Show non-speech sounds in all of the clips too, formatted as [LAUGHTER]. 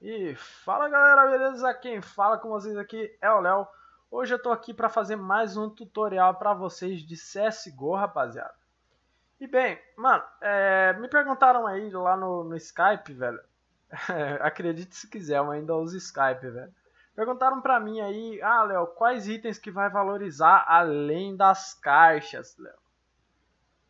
E fala galera, beleza? Quem fala com vocês aqui é o Léo. Hoje eu tô aqui para fazer mais um tutorial para vocês de CSGO, rapaziada. E bem, mano, é, me perguntaram aí lá no, no Skype, velho. [LAUGHS] acredite se quiser, eu ainda uso Skype, velho. Perguntaram pra mim aí, ah, Léo, quais itens que vai valorizar além das caixas, Léo?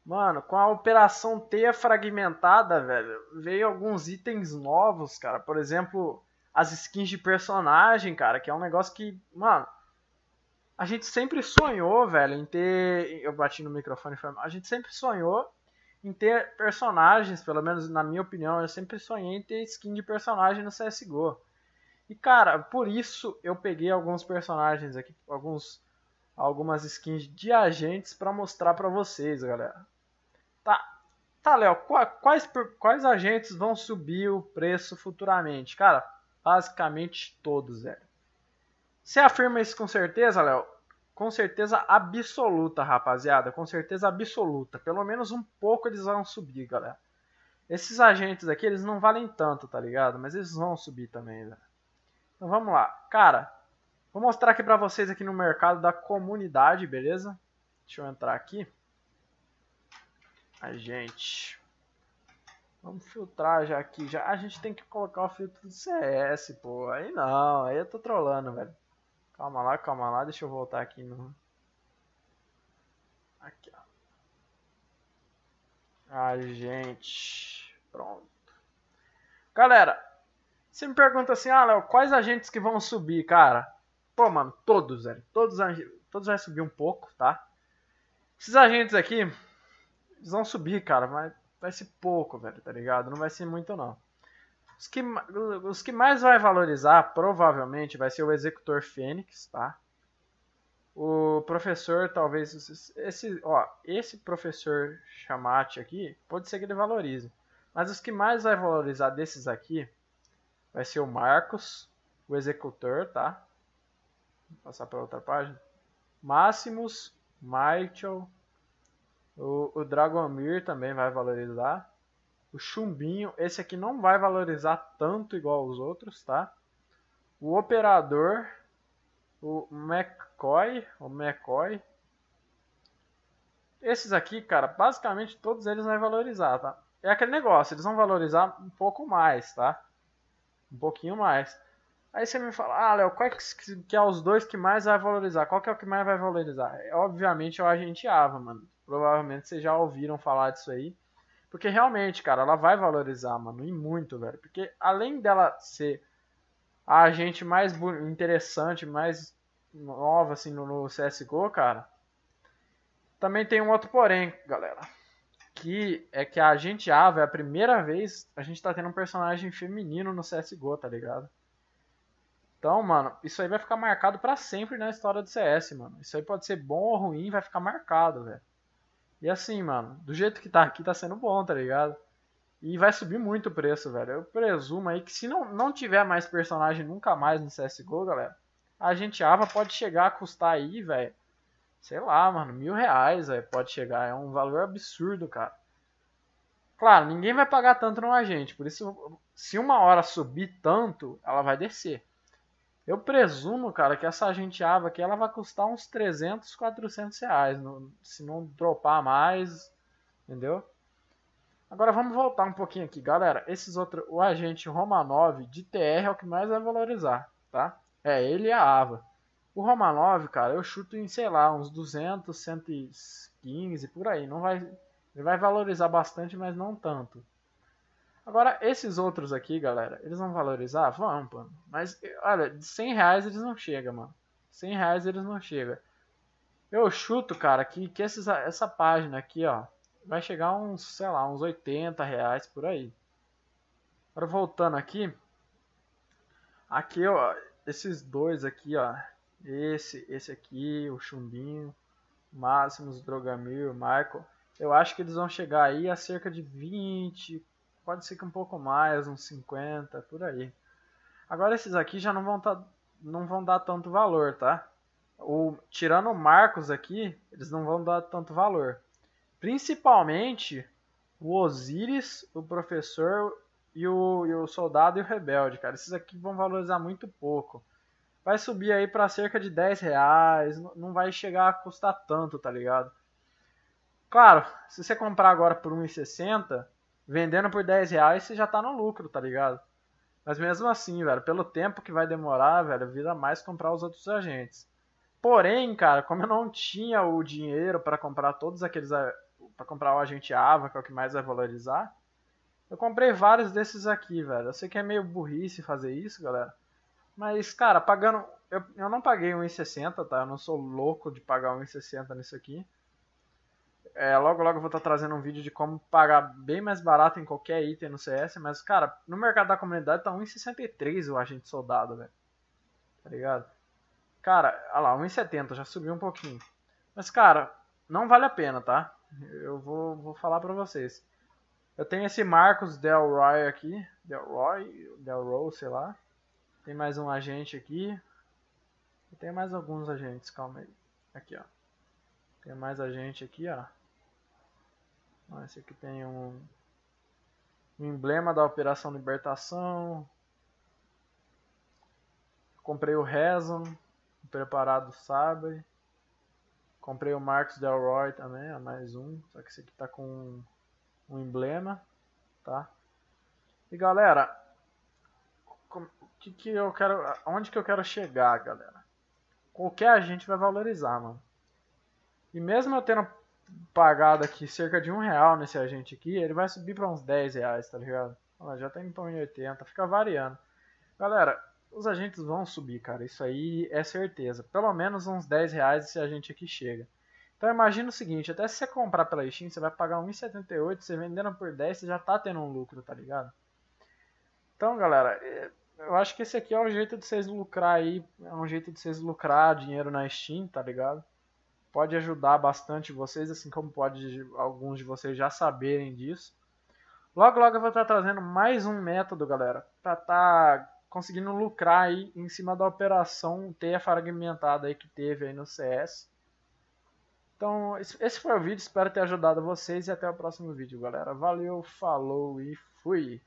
Mano, com a operação teia fragmentada, velho, veio alguns itens novos, cara. Por exemplo, as skins de personagem, cara, que é um negócio que, mano, a gente sempre sonhou, velho, em ter. Eu bati no microfone e foi A gente sempre sonhou em ter personagens, pelo menos na minha opinião, eu sempre sonhei em ter skin de personagem no CSGO. E cara, por isso eu peguei alguns personagens aqui, alguns algumas skins de agentes para mostrar para vocês, galera. Tá. Tá, Léo, quais, quais agentes vão subir o preço futuramente? Cara, basicamente todos, velho. Você afirma isso com certeza, Léo? Com certeza absoluta, rapaziada. Com certeza absoluta. Pelo menos um pouco eles vão subir, galera. Esses agentes aqui, eles não valem tanto, tá ligado? Mas eles vão subir também, velho. Então vamos lá. Cara, vou mostrar aqui pra vocês aqui no mercado da comunidade, beleza? Deixa eu entrar aqui a gente. Vamos filtrar já aqui. Já. A gente tem que colocar o filtro do CS, pô. Aí não, aí eu tô trolando, velho. Calma lá, calma lá. Deixa eu voltar aqui no... Aqui, ó. A gente... Pronto. Galera, você me pergunta assim, ah, Léo, quais agentes que vão subir, cara? Pô, mano, todos, velho. Todos, todos vai subir um pouco, tá? Esses agentes aqui, eles vão subir, cara, mas vai ser pouco, velho, tá ligado? Não vai ser muito, não. Os que, os que mais vai valorizar, provavelmente, vai ser o Executor Fênix, tá? O professor, talvez. Esse, ó, esse professor Chamate aqui, pode ser que ele valorize. Mas os que mais vai valorizar desses aqui vai ser o Marcos, o Executor, tá? Vou passar para outra página. Máximos, Michael, o, o Dragomir também vai valorizar. O Chumbinho, esse aqui não vai valorizar tanto igual os outros, tá? O Operador, o McCoy, o McCoy. Esses aqui, cara, basicamente todos eles vão valorizar, tá? É aquele negócio, eles vão valorizar um pouco mais, tá? Um pouquinho mais. Aí você me fala, ah, Léo, qual é que, que é os dois que mais vai valorizar? Qual que é o que mais vai valorizar? Obviamente é o Agente Ava, mano. Provavelmente vocês já ouviram falar disso aí. Porque realmente, cara, ela vai valorizar, mano, e muito, velho. Porque além dela ser a agente mais interessante, mais nova, assim, no, no CSGO, cara, também tem um outro porém, galera. Que é que a agente Ava é a primeira vez a gente tá tendo um personagem feminino no CSGO, tá ligado? Então, mano, isso aí vai ficar marcado para sempre na história do CS, mano. Isso aí pode ser bom ou ruim, vai ficar marcado, velho. E assim, mano, do jeito que tá aqui, tá sendo bom, tá ligado? E vai subir muito o preço, velho. Eu presumo aí que se não, não tiver mais personagem nunca mais no CSGO, galera, a gente Ava pode chegar a custar aí, velho. Sei lá, mano, mil reais, velho, pode chegar. É um valor absurdo, cara. Claro, ninguém vai pagar tanto no agente. Por isso, se uma hora subir tanto, ela vai descer. Eu presumo, cara, que essa gente Ava aqui ela vai custar uns 300, 400 reais, no, se não dropar mais, entendeu? Agora vamos voltar um pouquinho aqui, galera. Esses outros, o agente Romanov de TR é o que mais vai valorizar, tá? É ele e a Ava. O Romanov, cara, eu chuto em, sei lá, uns 200, 115 por aí, não vai ele vai valorizar bastante, mas não tanto. Agora, esses outros aqui, galera, eles vão valorizar? Vão, mano. Mas, olha, de 100 reais eles não chegam, mano. 100 reais eles não chegam. Eu chuto, cara, que, que esses, essa página aqui, ó, vai chegar uns, sei lá, uns 80 reais por aí. Agora, voltando aqui. Aqui, ó, esses dois aqui, ó. Esse, esse aqui, o Chumbinho, Máximos, Drogamil, Michael. Eu acho que eles vão chegar aí a cerca de 20, pode ser que um pouco mais, uns 50, por aí. Agora esses aqui já não vão, tá, não vão dar tanto valor, tá? O, tirando o Marcos aqui, eles não vão dar tanto valor. Principalmente o Osiris, o Professor e o, e o Soldado e o Rebelde, cara. Esses aqui vão valorizar muito pouco. Vai subir aí para cerca de 10 reais, não vai chegar a custar tanto, tá ligado? Claro, se você comprar agora por 1,60, vendendo por 10 reais você já tá no lucro, tá ligado? Mas mesmo assim, velho, pelo tempo que vai demorar, velho, vira mais comprar os outros agentes. Porém, cara, como eu não tinha o dinheiro para comprar todos aqueles. para comprar o agente AVA, que é o que mais vai valorizar, eu comprei vários desses aqui, velho. Eu sei que é meio burrice fazer isso, galera. Mas, cara, pagando. Eu, eu não paguei 1,60, tá? Eu não sou louco de pagar 1,60 nisso aqui. É, logo logo eu vou estar tá trazendo um vídeo de como pagar bem mais barato em qualquer item no CS, mas, cara, no mercado da comunidade tá 1,63 o agente soldado, velho. Tá ligado? Cara, olha lá, 1,70, já subiu um pouquinho. Mas, cara, não vale a pena, tá? Eu vou, vou falar pra vocês. Eu tenho esse Marcos Delroy aqui. Delroy? Delroy, sei lá. Tem mais um agente aqui. tem mais alguns agentes, calma aí. Aqui, ó. Tem mais agente aqui, ó. Esse aqui tem um, um emblema da Operação Libertação. Comprei o Rezon, o preparado Sabre. Comprei o Marcos Delroy também, é mais um. Só que esse aqui tá com um emblema, tá? E galera, que que eu quero, onde que eu quero chegar, galera? Qualquer agente vai valorizar, mano. E mesmo eu tendo pagado aqui cerca de um real nesse agente aqui, ele vai subir para uns 10 reais, tá ligado? Olha, já tem então em 80, fica variando. Galera, os agentes vão subir, cara, isso aí é certeza. Pelo menos uns 10 reais esse agente aqui chega. Então imagina o seguinte, até se você comprar pela Steam, você vai pagar 1,78, você vendendo por 10, você já tá tendo um lucro, tá ligado? Então, galera, é, eu acho que esse aqui é um jeito de vocês lucrar aí, é um jeito de vocês lucrar dinheiro na Steam, tá ligado? pode ajudar bastante vocês, assim como pode alguns de vocês já saberem disso. Logo, logo eu vou estar trazendo mais um método, galera, para estar tá conseguindo lucrar aí em cima da operação teia fragmentada aí que teve aí no CS. Então, esse foi o vídeo, espero ter ajudado vocês e até o próximo vídeo, galera. Valeu, falou e fui!